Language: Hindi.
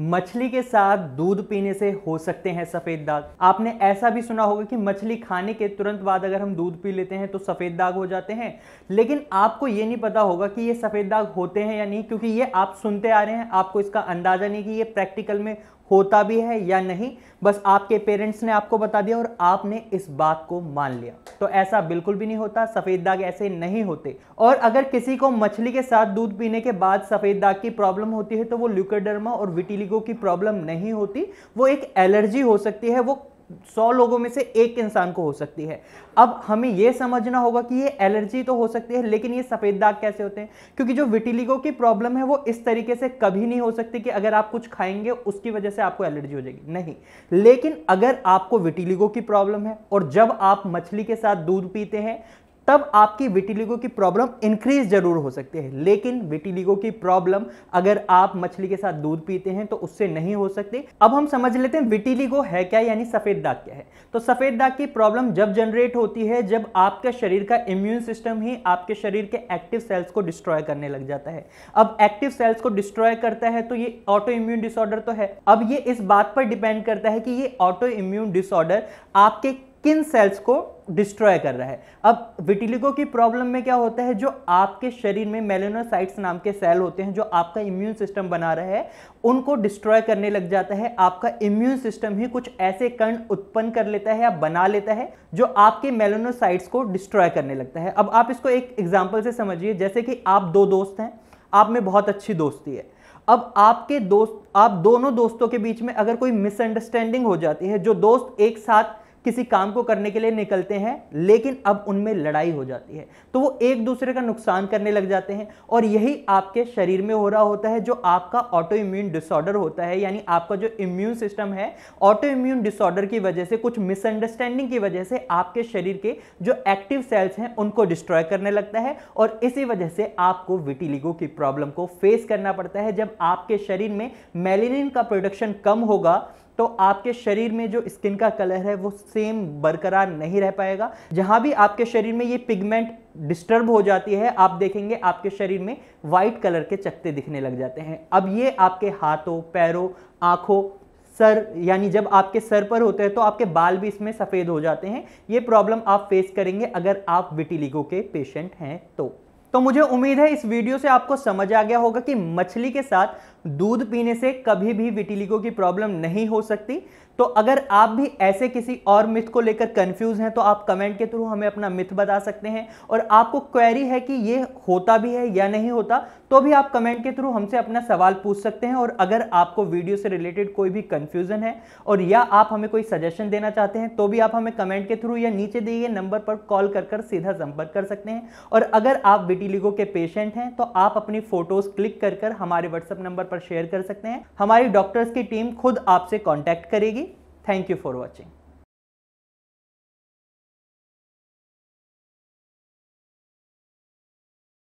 मछली के साथ दूध पीने से हो सकते हैं सफेद दाग आपने ऐसा भी सुना होगा कि मछली खाने के तुरंत बाद अगर हम दूध पी लेते हैं तो सफेद दाग हो जाते हैं लेकिन आपको ये नहीं पता होगा कि ये सफेद दाग होते हैं या नहीं क्योंकि ये आप सुनते आ रहे हैं आपको इसका अंदाजा नहीं कि ये प्रैक्टिकल में होता भी है या नहीं बस आपके पेरेंट्स ने आपको बता दिया और आपने इस बात को मान लिया तो ऐसा बिल्कुल भी नहीं होता सफ़ेद दाग ऐसे नहीं होते और अगर किसी को मछली के साथ दूध पीने के बाद सफ़ेद दाग की प्रॉब्लम होती है तो वो ल्यूकोडर्मा और विटिलिगो की प्रॉब्लम नहीं होती वो एक एलर्जी हो सकती है वो सौ लोगों में से एक इंसान को हो सकती है अब हमें यह समझना होगा कि ये एलर्जी तो हो सकती है लेकिन ये सफ़ेद दाग कैसे होते हैं क्योंकि जो विटिलिगो की प्रॉब्लम है वो इस तरीके से कभी नहीं हो सकती कि अगर आप कुछ खाएंगे उसकी वजह से आपको एलर्जी हो जाएगी नहीं लेकिन अगर आपको विटिलिगो की प्रॉब्लम है और जब आप मछली के साथ दूध पीते हैं तब आपकी विटिलिगो की प्रॉब्लम इंक्रीज जरूर हो सकती है लेकिन विटिलिगो की प्रॉब्लम अगर आप मछली के साथ दूध पीते हैं तो उससे नहीं हो सकती अब हम समझ लेते हैं विटिलिगो है क्या यानी सफेद दाग क्या है तो सफेद दाग की प्रॉब्लम जब जनरेट होती है जब आपके शरीर का इम्यून सिस्टम ही आपके शरीर के एक्टिव सेल्स को डिस्ट्रॉय करने लग जाता है अब एक्टिव सेल्स को डिस्ट्रॉय करता है तो ये ऑटो इम्यून डिसऑर्डर तो है अब ये इस बात पर डिपेंड करता है कि ये ऑटो इम्यून डिसऑर्डर आपके किन सेल्स को डिस्ट्रॉय कर रहा है अब विटिलिगो की प्रॉब्लम में क्या होता है जो आपके शरीर में मेलेनोसाइट्स नाम के सेल होते हैं जो आपका इम्यून सिस्टम बना रहा है उनको डिस्ट्रॉय करने लग जाता है आपका इम्यून सिस्टम ही कुछ ऐसे कण उत्पन्न कर लेता है या बना लेता है जो आपके मेलेनोसाइट्स को डिस्ट्रॉय करने लगता है अब आप इसको एक एग्जाम्पल से समझिए जैसे कि आप दो दोस्त हैं आप में बहुत अच्छी दोस्ती है अब आपके दोस्त आप दोनों दोस्तों के बीच में अगर कोई मिसअंडरस्टैंडिंग हो जाती है जो दोस्त एक साथ किसी काम को करने के लिए निकलते हैं लेकिन अब उनमें लड़ाई हो जाती है तो वो एक दूसरे का नुकसान करने लग जाते हैं और यही आपके शरीर में हो रहा होता है जो आपका ऑटो इम्यून डिसऑर्डर होता है यानी आपका जो इम्यून सिस्टम है ऑटो इम्यून डिसऑर्डर की वजह से कुछ मिसअंडरस्टैंडिंग की वजह से आपके शरीर के जो एक्टिव सेल्स हैं उनको डिस्ट्रॉय करने लगता है और इसी वजह से आपको विटिलिगो की प्रॉब्लम को फेस करना पड़ता है जब आपके शरीर में मेलेनिन का प्रोडक्शन कम होगा तो आपके शरीर में जो स्किन का कलर है वो सेम बरकरार नहीं रह पाएगा जहां भी आपके शरीर में ये पिगमेंट डिस्टर्ब हो जाती है आप देखेंगे आपके शरीर में वाइट कलर के चक्ते दिखने लग जाते हैं अब ये आपके हाथों पैरों आंखों सर यानी जब आपके सर पर होते हैं तो आपके बाल भी इसमें सफ़ेद हो जाते हैं ये प्रॉब्लम आप फेस करेंगे अगर आप विटिलिगो के पेशेंट हैं तो तो मुझे उम्मीद है इस वीडियो से आपको समझ आ गया होगा कि मछली के साथ दूध पीने से कभी भी विटिलिगो की प्रॉब्लम नहीं हो सकती तो अगर आप भी ऐसे किसी और मिथ को लेकर कंफ्यूज हैं तो आप कमेंट के थ्रू हमें अपना मिथ बता सकते हैं और आपको क्वेरी है कि ये होता भी है या नहीं होता तो भी आप कमेंट के थ्रू हमसे अपना सवाल पूछ सकते हैं और अगर आपको वीडियो से रिलेटेड कोई भी कंफ्यूजन है और या आप हमें कोई सजेशन देना चाहते हैं तो भी आप हमें कमेंट के थ्रू या नीचे दिए गए नंबर पर कॉल कर कर सीधा संपर्क कर सकते हैं और अगर आप विटिलिगो के पेशेंट हैं तो आप अपनी फोटोज़ क्लिक कर कर हमारे व्हाट्सअप नंबर पर पर शेयर कर सकते हैं हमारी डॉक्टर्स की टीम खुद आपसे कॉन्टैक्ट करेगी थैंक यू फॉर वॉचिंग